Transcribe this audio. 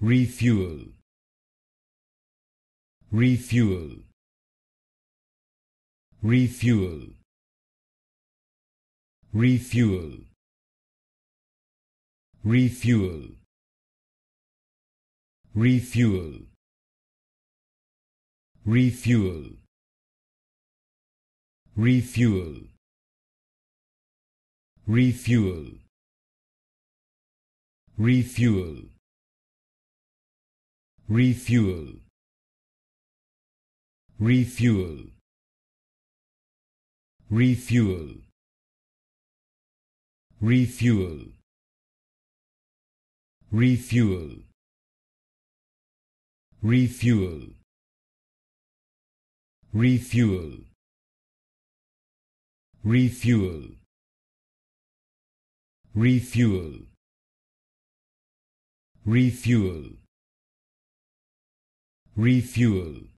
refuel refuel refuel refuel refuel refuel refuel refuel refuel refuel refuel refuel refuel refuel refuel refuel refuel refuel refuel refuel refuel